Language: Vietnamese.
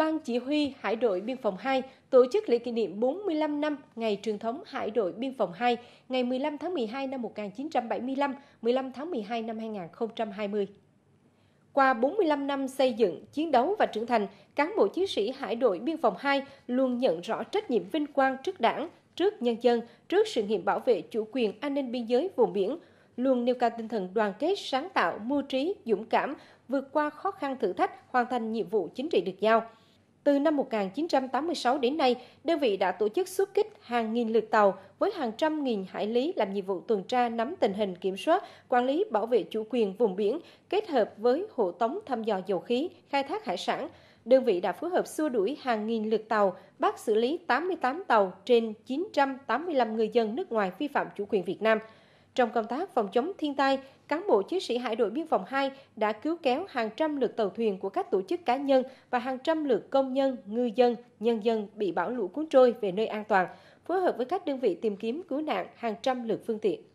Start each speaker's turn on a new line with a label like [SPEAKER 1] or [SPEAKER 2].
[SPEAKER 1] Ban Chỉ huy Hải đội Biên phòng 2 tổ chức lễ kỷ niệm 45 năm ngày truyền thống Hải đội Biên phòng 2 ngày 15 tháng 12 năm 1975, 15 tháng 12 năm 2020. Qua 45 năm xây dựng, chiến đấu và trưởng thành, cán bộ chiến sĩ Hải đội Biên phòng 2 luôn nhận rõ trách nhiệm vinh quang trước đảng, trước nhân dân, trước sự nghiệp bảo vệ chủ quyền an ninh biên giới vùng biển, luôn nêu cao tinh thần đoàn kết, sáng tạo, mưu trí, dũng cảm, vượt qua khó khăn thử thách, hoàn thành nhiệm vụ chính trị được giao. Từ năm 1986 đến nay, đơn vị đã tổ chức xuất kích hàng nghìn lượt tàu với hàng trăm nghìn hải lý làm nhiệm vụ tuần tra nắm tình hình kiểm soát, quản lý bảo vệ chủ quyền vùng biển, kết hợp với hộ tống thăm dò dầu khí, khai thác hải sản. Đơn vị đã phối hợp xua đuổi hàng nghìn lượt tàu, bắt xử lý 88 tàu trên 985 người dân nước ngoài vi phạm chủ quyền Việt Nam – trong công tác phòng chống thiên tai, cán bộ chiến sĩ Hải đội Biên phòng 2 đã cứu kéo hàng trăm lượt tàu thuyền của các tổ chức cá nhân và hàng trăm lượt công nhân, ngư dân, nhân dân bị bão lũ cuốn trôi về nơi an toàn, phối hợp với các đơn vị tìm kiếm cứu nạn hàng trăm lượt phương tiện.